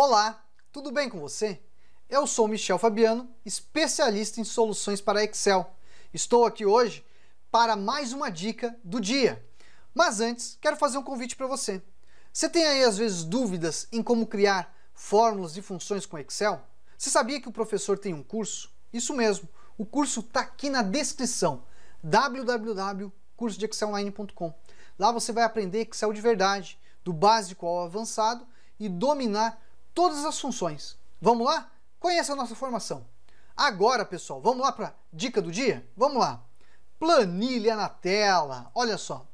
Olá, tudo bem com você? Eu sou Michel Fabiano, especialista em soluções para Excel. Estou aqui hoje para mais uma dica do dia. Mas antes, quero fazer um convite para você. Você tem aí às vezes dúvidas em como criar fórmulas e funções com Excel? Você sabia que o professor tem um curso? Isso mesmo, o curso está aqui na descrição www.cursodeexcelonline.com. Lá você vai aprender Excel de verdade, do básico ao avançado e dominar todas as funções. Vamos lá? Conheça é a nossa formação. Agora, pessoal, vamos lá para dica do dia? Vamos lá. Planilha na tela. Olha só.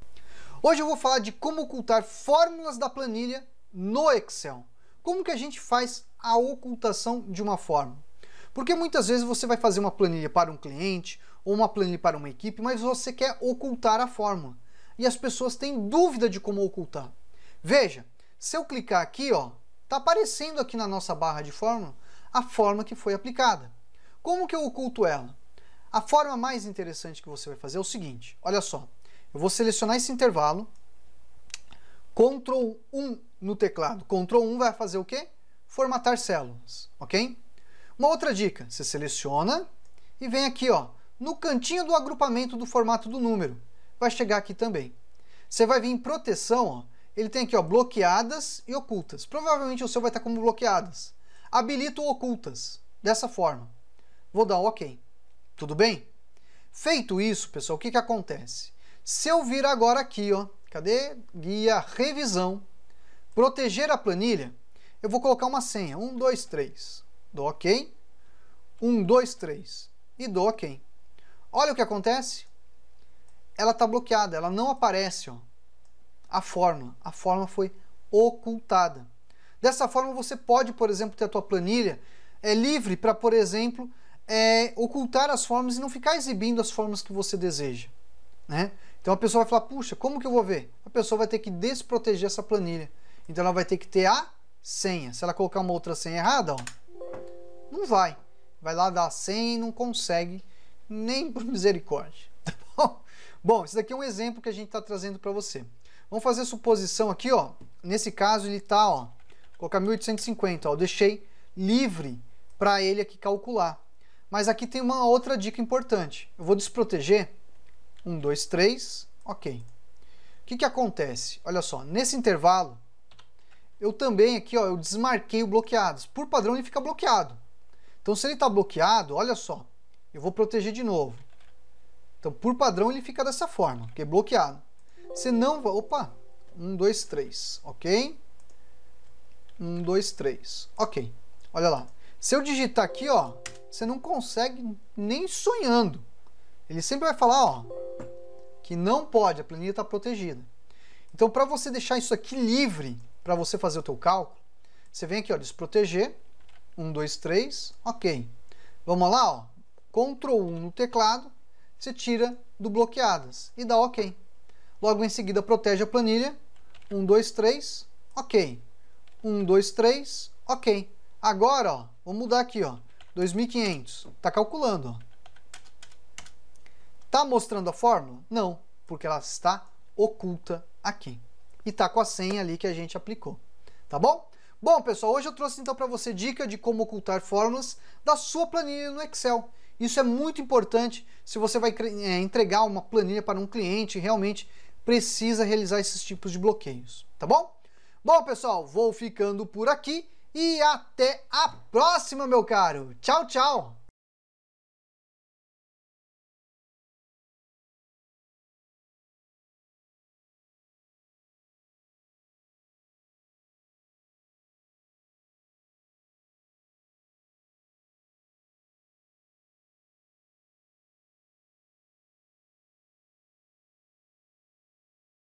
Hoje eu vou falar de como ocultar fórmulas da planilha no Excel. Como que a gente faz a ocultação de uma fórmula? Porque muitas vezes você vai fazer uma planilha para um cliente ou uma planilha para uma equipe, mas você quer ocultar a fórmula. E as pessoas têm dúvida de como ocultar. Veja, se eu clicar aqui, ó, Está aparecendo aqui na nossa barra de fórmula a forma que foi aplicada. Como que eu oculto ela? A forma mais interessante que você vai fazer é o seguinte, olha só. Eu vou selecionar esse intervalo, Ctrl 1 no teclado. Ctrl 1 vai fazer o quê? Formatar células, ok? Uma outra dica, você seleciona e vem aqui, ó, no cantinho do agrupamento do formato do número. Vai chegar aqui também. Você vai vir em proteção, ó, ele tem aqui ó, bloqueadas e ocultas. Provavelmente o seu vai estar como bloqueadas. Habilito ocultas, dessa forma. Vou dar um OK. Tudo bem? Feito isso, pessoal, o que, que acontece? Se eu vir agora aqui, ó, cadê? Guia revisão, proteger a planilha, eu vou colocar uma senha. 1, 2, 3. Dou OK. 1, 2, 3. E dou OK. Olha o que acontece. Ela está bloqueada, ela não aparece, ó a forma. A forma foi ocultada. Dessa forma, você pode, por exemplo, ter a tua planilha é, livre para, por exemplo, é, ocultar as formas e não ficar exibindo as formas que você deseja. Né? Então a pessoa vai falar, puxa, como que eu vou ver? A pessoa vai ter que desproteger essa planilha. Então ela vai ter que ter a senha. Se ela colocar uma outra senha errada, ó, não vai. Vai lá dar a senha e não consegue, nem por misericórdia. Tá bom? Bom, esse daqui é um exemplo que a gente está trazendo para você. Vamos fazer suposição aqui, ó. Nesse caso ele está, ó, colocar 1850, ó, eu deixei livre para ele aqui calcular. Mas aqui tem uma outra dica importante. Eu vou desproteger 1 2 3, OK. O que que acontece? Olha só, nesse intervalo eu também aqui, ó, eu desmarquei o bloqueados. Por padrão ele fica bloqueado. Então se ele está bloqueado, olha só, eu vou proteger de novo. Então por padrão ele fica dessa forma, que é bloqueado. Se não, opa, 1, 2, 3, ok? 1, 2, 3, ok. Olha lá. Se eu digitar aqui, ó, você não consegue nem sonhando. Ele sempre vai falar, ó, que não pode, a planilha está protegida. Então, para você deixar isso aqui livre para você fazer o teu cálculo, você vem aqui, ó, desproteger, 1, 2, 3, ok. Vamos lá, ó, Ctrl 1 no teclado, você tira do bloqueadas e dá OK. Logo em seguida, protege a planilha. 1, 2, 3, ok. 1, 2, 3, ok. Agora, ó, vou mudar aqui, ó. 2.500. Tá calculando, ó. Tá mostrando a fórmula? Não, porque ela está oculta aqui. E tá com a senha ali que a gente aplicou. Tá bom? Bom, pessoal, hoje eu trouxe então para você dica de como ocultar fórmulas da sua planilha no Excel. Isso é muito importante se você vai é, entregar uma planilha para um cliente, realmente precisa realizar esses tipos de bloqueios, tá bom? Bom, pessoal, vou ficando por aqui e até a próxima, meu caro. Tchau, tchau!